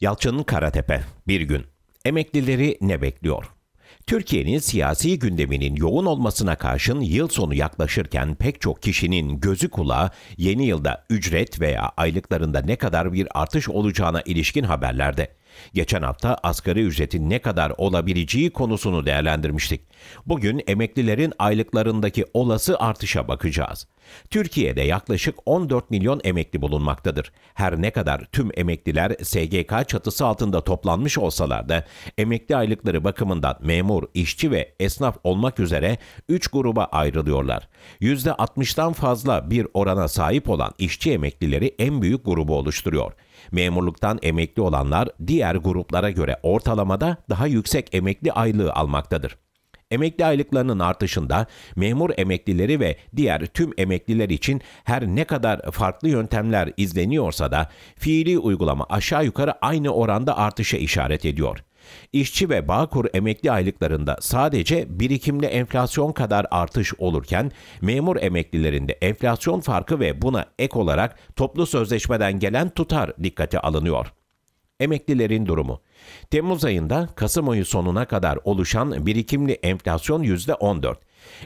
Yalçın'ın Karatepe, bir gün. Emeklileri ne bekliyor? Türkiye'nin siyasi gündeminin yoğun olmasına karşın yıl sonu yaklaşırken pek çok kişinin gözü kulağı yeni yılda ücret veya aylıklarında ne kadar bir artış olacağına ilişkin haberlerde. Geçen hafta asgari ücretin ne kadar olabileceği konusunu değerlendirmiştik. Bugün emeklilerin aylıklarındaki olası artışa bakacağız. Türkiye'de yaklaşık 14 milyon emekli bulunmaktadır. Her ne kadar tüm emekliler SGK çatısı altında toplanmış olsalar da emekli aylıkları bakımından memur, işçi ve esnaf olmak üzere 3 gruba ayrılıyorlar. %60'dan fazla bir orana sahip olan işçi emeklileri en büyük grubu oluşturuyor. Memurluktan emekli olanlar diğer gruplara göre ortalamada daha yüksek emekli aylığı almaktadır. Emekli aylıklarının artışında memur emeklileri ve diğer tüm emekliler için her ne kadar farklı yöntemler izleniyorsa da fiili uygulama aşağı yukarı aynı oranda artışa işaret ediyor. İşçi ve Bağkur emekli aylıklarında sadece birikimli enflasyon kadar artış olurken memur emeklilerinde enflasyon farkı ve buna ek olarak toplu sözleşmeden gelen tutar dikkate alınıyor. Emeklilerin durumu Temmuz ayında Kasım ayı sonuna kadar oluşan birikimli enflasyon %14.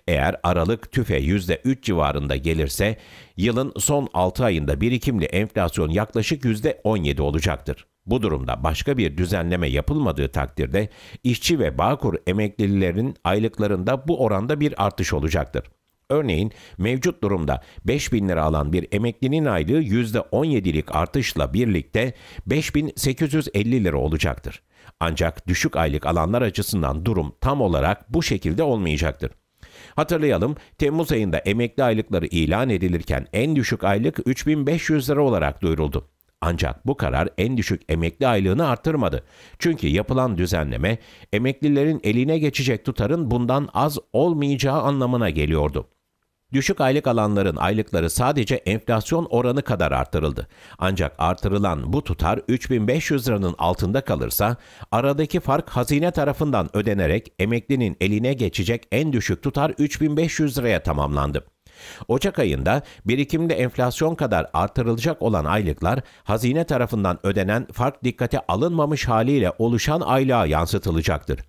Eğer Aralık tüfe %3 civarında gelirse yılın son 6 ayında birikimli enflasyon yaklaşık %17 olacaktır. Bu durumda başka bir düzenleme yapılmadığı takdirde işçi ve bağkur emeklilerin aylıklarında bu oranda bir artış olacaktır. Örneğin mevcut durumda 5 bin lira alan bir emeklinin aylığı %17'lik artışla birlikte 5850 lira olacaktır. Ancak düşük aylık alanlar açısından durum tam olarak bu şekilde olmayacaktır. Hatırlayalım, Temmuz ayında emekli aylıkları ilan edilirken en düşük aylık 3500 lira olarak duyuruldu. Ancak bu karar en düşük emekli aylığını arttırmadı. Çünkü yapılan düzenleme emeklilerin eline geçecek tutarın bundan az olmayacağı anlamına geliyordu. Düşük aylık alanların aylıkları sadece enflasyon oranı kadar artırıldı. Ancak artırılan bu tutar 3500 liranın altında kalırsa aradaki fark hazine tarafından ödenerek emeklinin eline geçecek en düşük tutar 3500 liraya tamamlandı. Ocak ayında birikimde enflasyon kadar artırılacak olan aylıklar hazine tarafından ödenen fark dikkate alınmamış haliyle oluşan aylığa yansıtılacaktır.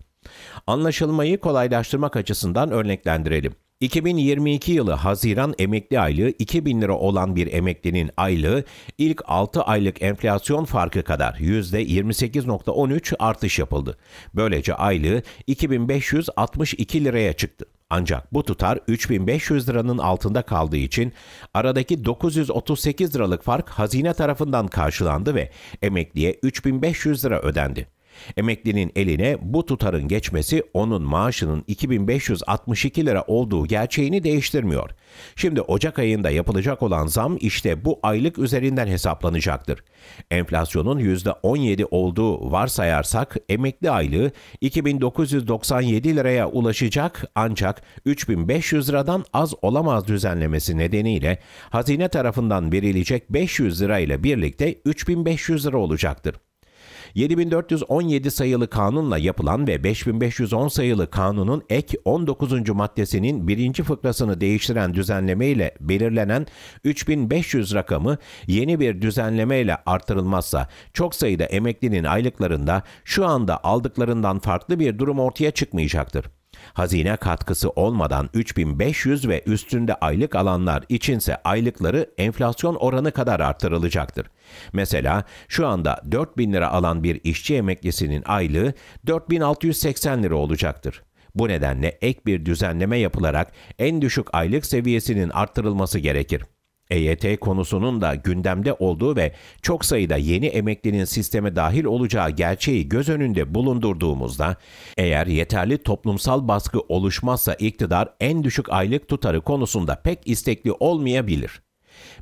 Anlaşılmayı kolaylaştırmak açısından örneklendirelim. 2022 yılı Haziran emekli aylığı 2000 lira olan bir emeklinin aylığı ilk 6 aylık enflasyon farkı kadar %28.13 artış yapıldı. Böylece aylığı 2562 liraya çıktı. Ancak bu tutar 3500 liranın altında kaldığı için aradaki 938 liralık fark hazine tarafından karşılandı ve emekliye 3500 lira ödendi. Emeklinin eline bu tutarın geçmesi onun maaşının 2562 lira olduğu gerçeğini değiştirmiyor. Şimdi Ocak ayında yapılacak olan zam işte bu aylık üzerinden hesaplanacaktır. Enflasyonun %17 olduğu varsayarsak emekli aylığı 2997 liraya ulaşacak ancak 3500 liradan az olamaz düzenlemesi nedeniyle hazine tarafından verilecek 500 lirayla birlikte 3500 lira olacaktır. 7417 sayılı kanunla yapılan ve 5510 sayılı kanunun ek 19. maddesinin birinci fıkrasını değiştiren düzenleme ile belirlenen 3500 rakamı yeni bir düzenleme ile artırılmazsa çok sayıda emeklinin aylıklarında şu anda aldıklarından farklı bir durum ortaya çıkmayacaktır hazine katkısı olmadan 3500 ve üstünde aylık alanlar içinse aylıkları enflasyon oranı kadar artırılacaktır. Mesela şu anda 4000 lira alan bir işçi emeklisinin aylığı 4680 lira olacaktır. Bu nedenle ek bir düzenleme yapılarak en düşük aylık seviyesinin artırılması gerekir. EYT konusunun da gündemde olduğu ve çok sayıda yeni emeklinin sisteme dahil olacağı gerçeği göz önünde bulundurduğumuzda, eğer yeterli toplumsal baskı oluşmazsa iktidar en düşük aylık tutarı konusunda pek istekli olmayabilir.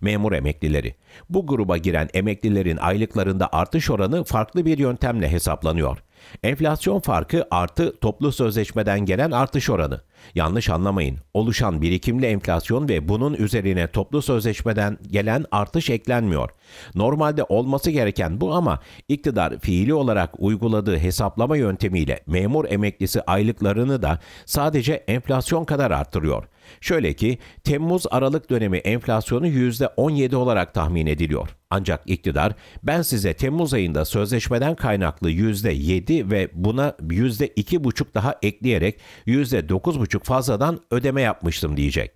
Memur emeklileri. Bu gruba giren emeklilerin aylıklarında artış oranı farklı bir yöntemle hesaplanıyor. Enflasyon farkı artı toplu sözleşmeden gelen artış oranı. Yanlış anlamayın. Oluşan birikimli enflasyon ve bunun üzerine toplu sözleşmeden gelen artış eklenmiyor. Normalde olması gereken bu ama iktidar fiili olarak uyguladığı hesaplama yöntemiyle memur emeklisi aylıklarını da sadece enflasyon kadar arttırıyor. Şöyle ki Temmuz-Aralık dönemi enflasyonu %17 olarak tahmin ediliyor. Ancak iktidar ben size Temmuz ayında sözleşmeden kaynaklı %7 ve buna %2,5 daha ekleyerek %9,5 fazladan ödeme yapmıştım diyecek.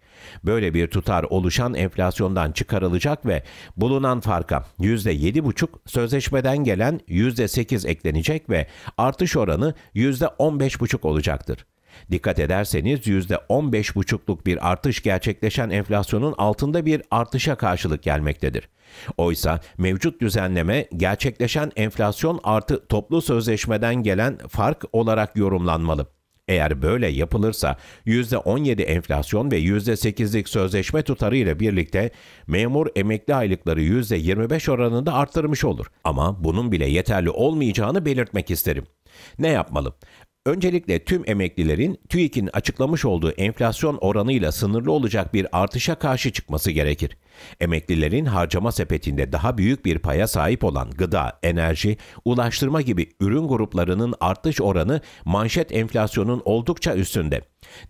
Böyle bir tutar oluşan enflasyondan çıkarılacak ve bulunan farka %7,5 sözleşmeden gelen %8 eklenecek ve artış oranı %15,5 olacaktır. Dikkat ederseniz %15,5'luk bir artış gerçekleşen enflasyonun altında bir artışa karşılık gelmektedir. Oysa mevcut düzenleme gerçekleşen enflasyon artı toplu sözleşmeden gelen fark olarak yorumlanmalı. Eğer böyle yapılırsa %17 enflasyon ve %8'lik sözleşme tutarı ile birlikte memur emekli aylıkları %25 oranında arttırmış olur. Ama bunun bile yeterli olmayacağını belirtmek isterim. Ne yapmalı? Öncelikle tüm emeklilerin TÜİK'in açıklamış olduğu enflasyon oranıyla sınırlı olacak bir artışa karşı çıkması gerekir. Emeklilerin harcama sepetinde daha büyük bir paya sahip olan gıda, enerji, ulaştırma gibi ürün gruplarının artış oranı manşet enflasyonun oldukça üstünde.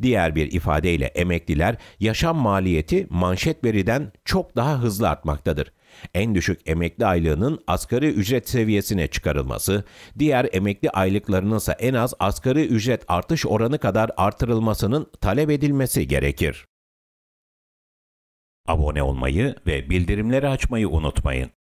Diğer bir ifadeyle emekliler yaşam maliyeti manşet veriden çok daha hızlı artmaktadır. En düşük emekli aylığının asgari ücret seviyesine çıkarılması, diğer emekli aylıklarının ise en az asgari ücret artış oranı kadar artırılmasının talep edilmesi gerekir. Abone olmayı ve bildirimleri açmayı unutmayın.